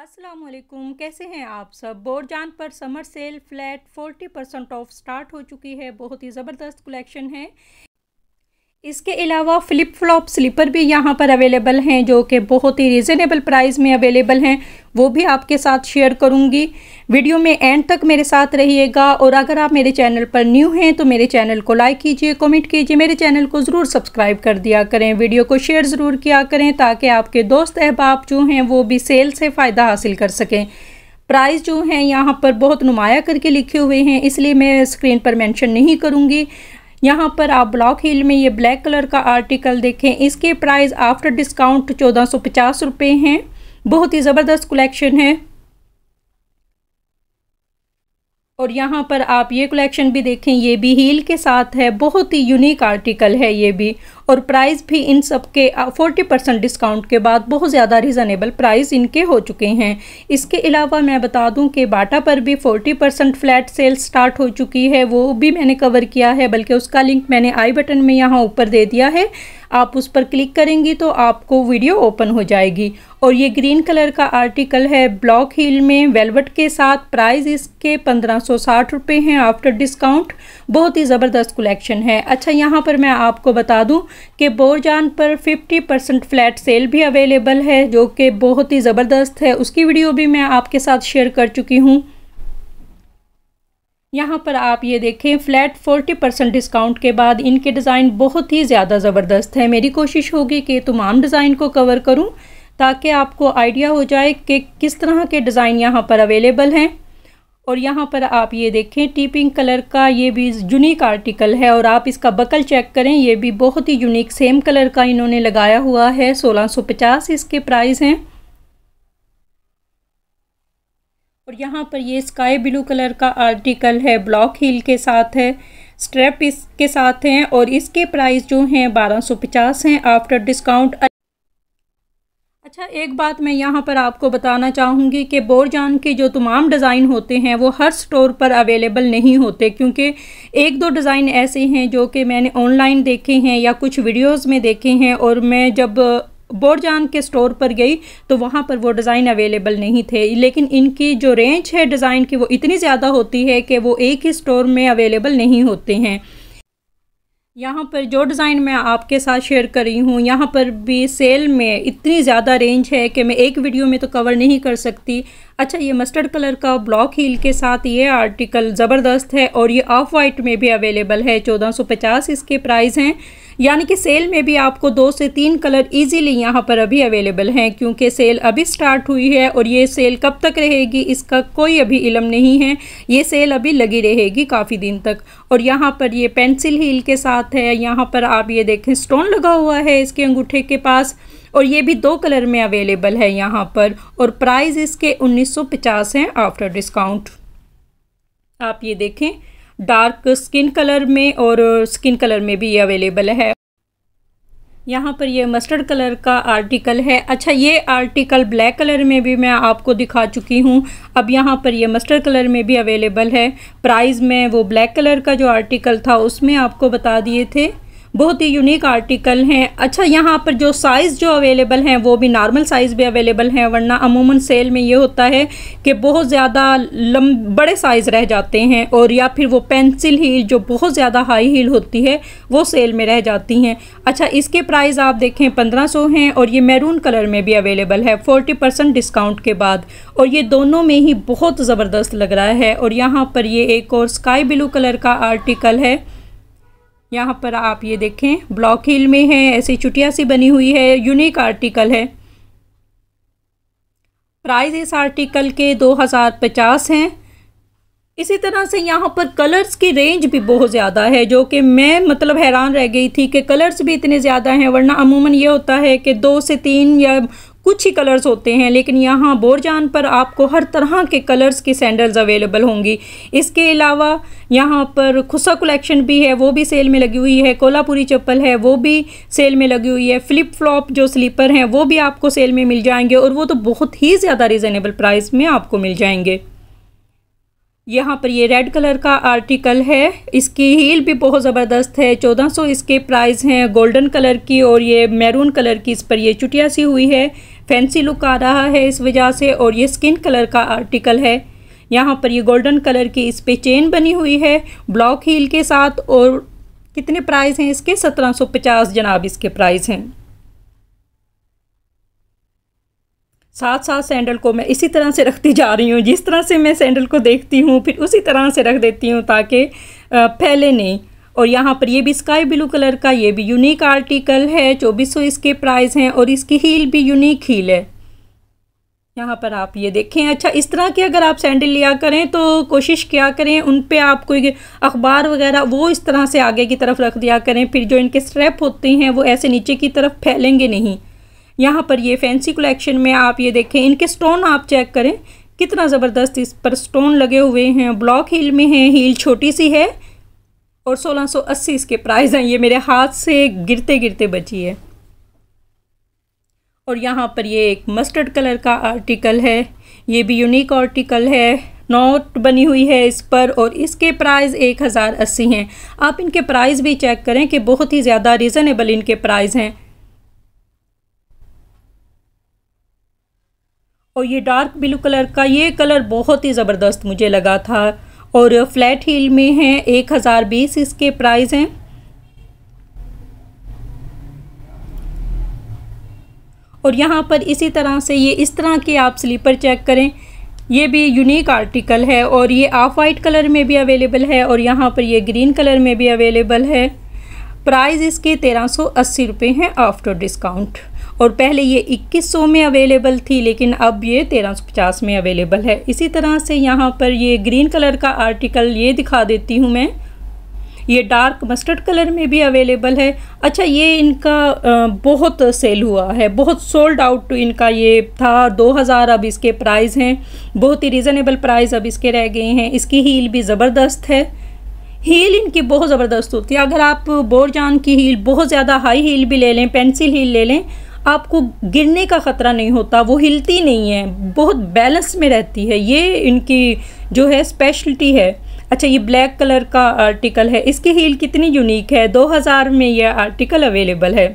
असलम कैसे हैं आप सब बोरजान पर summer sale flat 40 percent off start हो चुकी है बहुत ही ज़बरदस्त कलेक्शन है इसके अलावा फ़्लिप फ्लॉप स्लीपर भी यहाँ पर अवेलेबल हैं जो कि बहुत ही रिजनेबल प्राइस में अवेलेबल हैं वो भी आपके साथ शेयर करूँगी वीडियो में एंड तक मेरे साथ रहिएगा और अगर आप मेरे चैनल पर न्यू हैं तो मेरे चैनल को लाइक कीजिए कमेंट कीजिए मेरे चैनल को ज़रूर सब्सक्राइब कर दिया करें वीडियो को शेयर ज़रूर किया करें ताकि आपके दोस्त अहबाब जो हैं वो भी सेल से फ़ायदा हासिल कर सकें प्राइस जो हैं यहाँ पर बहुत नुमाया करके लिखे हुए हैं इसलिए मैं स्क्रीन पर मेंशन नहीं करूँगी यहाँ पर आप ब्लॉक हिल में ये ब्लैक कलर का आर्टिकल देखें इसके प्राइस आफ्टर डिस्काउंट चौदह सौ पचास रुपये हैं बहुत ही ज़बरदस्त कलेक्शन है और यहाँ पर आप ये कलेक्शन भी देखें ये भी हील के साथ है बहुत ही यूनिक आर्टिकल है ये भी और प्राइस भी इन सब के फोर्टी परसेंट डिस्काउंट के बाद बहुत ज़्यादा रिजनेबल प्राइस इनके हो चुके हैं इसके अलावा मैं बता दूं कि बाटा पर भी forty percent flat sale start हो चुकी है वो भी मैंने कवर किया है बल्कि उसका लिंक मैंने आई बटन में यहाँ ऊपर दे दिया है आप उस पर क्लिक करेंगी तो आपको वीडियो ओपन हो जाएगी और ये ग्रीन कलर का आर्टिकल है ब्लॉक हील में वेलवेट के साथ प्राइस इसके पंद्रह सौ साठ रुपये हैं आफ्टर डिस्काउंट बहुत ही ज़बरदस्त कलेक्शन है अच्छा यहाँ पर मैं आपको बता दूँ कि बोरजान पर 50 परसेंट फ्लैट सेल भी अवेलेबल है जो कि बहुत ही ज़बरदस्त है उसकी वीडियो भी मैं आपके साथ शेयर कर चुकी हूँ यहाँ पर आप ये देखें फ्लैट 40 परसेंट डिस्काउंट के बाद इनके डिज़ाइन बहुत ही ज़्यादा ज़बरदस्त है मेरी कोशिश होगी कि तमाम डिज़ाइन को कवर करूँ ताकि आपको आइडिया हो जाए कि किस तरह के डिज़ाइन यहाँ पर अवेलेबल हैं और यहाँ पर आप ये देखें टीपिंग कलर का ये भी यूनिक आर्टिकल है और आप इसका बकल चेक करें ये भी बहुत ही यूनिक सेम कलर का इन्होंने लगाया हुआ है 1650 इसके प्राइस हैं और यहाँ पर ये स्काई ब्लू कलर का आर्टिकल है ब्लॉक हील के साथ है स्ट्रैप इसके साथ हैं और इसके प्राइस जो हैं 1250 हैं आफ्टर डिस्काउंट अच्छा एक बात मैं यहाँ पर आपको बताना चाहूँगी कि बोरजान के जो तमाम डिज़ाइन होते हैं वो हर स्टोर पर अवेलेबल नहीं होते क्योंकि एक दो डिज़ाइन ऐसे हैं जो कि मैंने ऑनलाइन देखे हैं या कुछ वीडियोस में देखे हैं और मैं जब बोरजान के स्टोर पर गई तो वहाँ पर वो डिज़ाइन अवेलेबल नहीं थे लेकिन इनकी जो रेंज है डिज़ाइन की वो इतनी ज़्यादा होती है कि वो एक ही स्टोर में अवेलेबल नहीं होते हैं यहाँ पर जो डिज़ाइन मैं आपके साथ शेयर कर रही हूँ यहाँ पर भी सेल में इतनी ज़्यादा रेंज है कि मैं एक वीडियो में तो कवर नहीं कर सकती अच्छा ये मस्टर्ड कलर का ब्लॉक हील के साथ ये आर्टिकल ज़बरदस्त है और ये ऑफ वाइट में भी अवेलेबल है पचास इसके प्राइस हैं यानी कि सेल में भी आपको दो से तीन कलर इजीली यहाँ पर अभी अवेलेबल हैं क्योंकि सेल अभी स्टार्ट हुई है और ये सेल कब तक रहेगी इसका कोई अभी इलम नहीं है ये सेल अभी लगी रहेगी काफ़ी दिन तक और यहाँ पर ये पेंसिल हील के साथ है यहाँ पर आप ये देखें स्टोन लगा हुआ है इसके अंगूठे के पास और ये भी दो कलर में अवेलेबल है यहाँ पर और प्राइस इसके 1950 हैं आफ्टर डिस्काउंट आप ये देखें डार्क स्किन कलर में और स्किन कलर में भी ये अवेलेबल है यहाँ पर ये मस्टर्ड कलर का आर्टिकल है अच्छा ये आर्टिकल ब्लैक कलर में भी मैं आपको दिखा चुकी हूँ अब यहाँ पर ये मस्टर्ड कलर में भी अवेलेबल है प्राइस में वो ब्लैक कलर का जो आर्टिकल था उसमें आपको बता दिए थे बहुत ही यूनिक आर्टिकल हैं अच्छा यहाँ पर जो साइज़ जो अवेलेबल हैं वो भी नॉर्मल साइज़ भी अवेलेबल हैं वरना अमूमन सेल में ये होता है कि बहुत ज़्यादा लम बड़े साइज़ रह जाते हैं और या फिर वो पेंसिल हील जो बहुत ज़्यादा हाई हील होती है वो सेल में रह जाती हैं अच्छा इसके प्राइस आप देखें पंद्रह सौ हैं और ये मैरून कलर में भी अवेलेबल है फोर्टी परसेंट डिस्काउंट के बाद और ये दोनों में ही बहुत ज़बरदस्त लग रहा है और यहाँ पर ये एक और स्काई ब्लू कलर का आर्टिकल है यहाँ पर आप ये देखें ब्लॉक हिल में है ऐसी चुटिया सी बनी हुई है यूनिक आर्टिकल है प्राइस इस आर्टिकल के दो हज़ार पचास हैं इसी तरह से यहाँ पर कलर्स की रेंज भी बहुत ज़्यादा है जो कि मैं मतलब हैरान रह गई थी कि कलर्स भी इतने ज़्यादा हैं वरना अमूमन ये होता है कि दो से तीन या कुछ ही कलर्स होते हैं लेकिन यहाँ बोरजान पर आपको हर तरह के कलर्स की सैंडल्स अवेलेबल होंगी इसके अलावा यहाँ पर खुसा कलेक्शन भी है वो भी सेल में लगी हुई है कोलापुरी चप्पल है वो भी सेल में लगी हुई है फ्लिप फ्लॉप जो स्लीपर हैं वो भी आपको सेल में मिल जाएंगे और वो तो बहुत ही ज़्यादा रिजनेबल प्राइस में आपको मिल जाएंगे यहाँ पर ये रेड कलर का आर्टिकल है इसकी हील भी बहुत ज़बरदस्त है 1400 इसके प्राइस हैं गोल्डन कलर की और ये मैरून कलर की इस पर ये चुटिया सी हुई है फैंसी लुक आ रहा है इस वजह से और ये स्किन कलर का आर्टिकल है यहाँ पर ये गोल्डन कलर की इस पर चेन बनी हुई है ब्लॉक हील के साथ और कितने प्राइस हैं इसके सत्रह जनाब इसके प्राइस हैं साथ साथ सैंडल को मैं इसी तरह से रखती जा रही हूँ जिस तरह से मैं सैंडल को देखती हूँ फिर उसी तरह से रख देती हूँ ताकि फैले नहीं और यहाँ पर ये भी स्काई ब्लू कलर का ये भी यूनिक आर्टिकल है चौबीस सौ इसके प्राइस हैं और इसकी हील भी यूनिक हील है यहाँ पर आप ये देखें अच्छा इस तरह के अगर आप सैंडल लिया करें तो कोशिश क्या करें उन पर आप कोई अखबार वगैरह वो इस तरह से आगे की तरफ रख दिया करें फिर जो इनके स्ट्रैप होते हैं वो ऐसे नीचे की तरफ फैलेंगे नहीं यहाँ पर ये फैंसी कलेक्शन में आप ये देखें इनके स्टोन आप चेक करें कितना ज़बरदस्त इस पर स्टोन लगे हुए हैं ब्लॉक हील में है हील छोटी सी है और 1680 इसके प्राइस हैं ये मेरे हाथ से गिरते गिरते बची है और यहाँ पर ये एक मस्टर्ड कलर का आर्टिकल है ये भी यूनिक आर्टिकल है नोट बनी हुई है इस पर और इसके प्राइस एक हज़ार अस्सी हैं आप इनके प्राइस भी चेक करें कि बहुत ही ज़्यादा रिजनेबल इनके प्राइस हैं और ये डार्क ब्लू कलर का ये कलर बहुत ही ज़बरदस्त मुझे लगा था और फ्लैट हील में है एक हज़ार बीस इसके प्राइस हैं और यहाँ पर इसी तरह से ये इस तरह के आप स्लीपर चेक करें ये भी यूनिक आर्टिकल है और ये ऑफ वाइट कलर में भी अवेलेबल है और यहाँ पर ये ग्रीन कलर में भी अवेलेबल है प्राइस इसके तेरह सौ अस्सी रुपये हैं आफ्टर डिस्काउंट और पहले ये 2100 में अवेलेबल थी लेकिन अब ये 1350 में अवेलेबल है इसी तरह से यहाँ पर ये ग्रीन कलर का आर्टिकल ये दिखा देती हूँ मैं ये डार्क मस्टर्ड कलर में भी अवेलेबल है अच्छा ये इनका बहुत सेल हुआ है बहुत सोल्ड आउट इनका ये था 2000 अब इसके प्राइस हैं बहुत ही रिजनेबल प्राइस अब इसके रह गए हैं इसकी हील भी ज़बरदस्त है हील इनकी बहुत ज़बरदस्त होती है अगर आप बोरजान की हील बहुत ज़्यादा हाई हील भी ले लें पेंसिल हील ले लें आपको गिरने का ख़तरा नहीं होता वो हिलती नहीं है बहुत बैलेंस में रहती है ये इनकी जो है स्पेशलिटी है अच्छा ये ब्लैक कलर का आर्टिकल है इसकी हील कितनी यूनिक है 2000 में यह आर्टिकल अवेलेबल है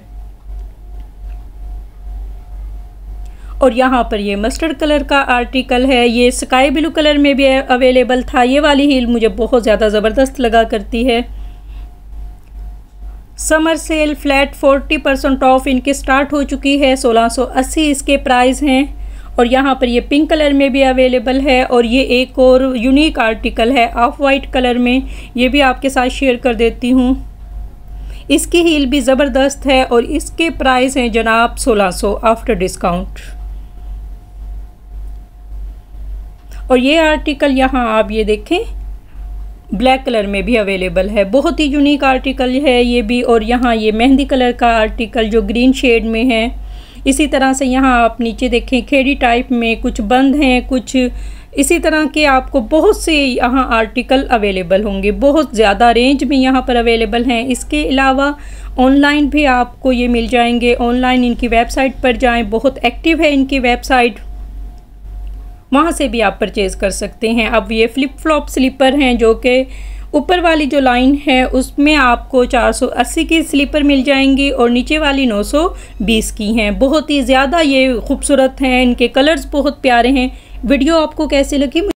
और यहाँ पर ये मस्टर्ड कलर का आर्टिकल है ये स्काई ब्लू कलर में भी अवेलेबल था ये वाली हील मुझे बहुत ज़्यादा ज़बरदस्त लगा करती है summer sale flat 40 percent off इनकी स्टार्ट हो चुकी है 1680 इसके प्राइस हैं और यहाँ पर ये पिंक कलर में भी अवेलेबल है और ये एक और यूनिक आर्टिकल है ऑफ वाइट कलर में ये भी आपके साथ शेयर कर देती हूँ इसकी हील भी ज़बरदस्त है और इसके प्राइस हैं जनाब 1600 आफ्टर डिस्काउंट और ये आर्टिकल यहाँ आप ये देखें ब्लैक कलर में भी अवेलेबल है बहुत ही यूनिक आर्टिकल है ये भी और यहाँ ये मेहंदी कलर का आर्टिकल जो ग्रीन शेड में है इसी तरह से यहाँ आप नीचे देखें खेड़ी टाइप में कुछ बंद हैं कुछ इसी तरह के आपको बहुत से यहाँ आर्टिकल अवेलेबल होंगे बहुत ज़्यादा रेंज में यहाँ पर अवेलेबल हैं इसके अलावा ऑनलाइन भी आपको ये मिल जाएंगे ऑनलाइन इनकी वेबसाइट पर जाएं बहुत एक्टिव है इनकी वेबसाइट वहाँ से भी आप परचेज़ कर सकते हैं अब ये फ़्लिप फ्लॉप स्लीपर हैं जो कि ऊपर वाली जो लाइन है उसमें आपको 480 की स्लीपर मिल जाएंगी और नीचे वाली 920 की हैं बहुत ही ज़्यादा ये खूबसूरत हैं इनके कलर्स बहुत प्यारे हैं वीडियो आपको कैसे लगी